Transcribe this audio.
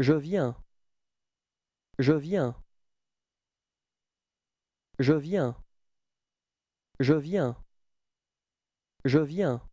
Je viens je viens je viens je viens je viens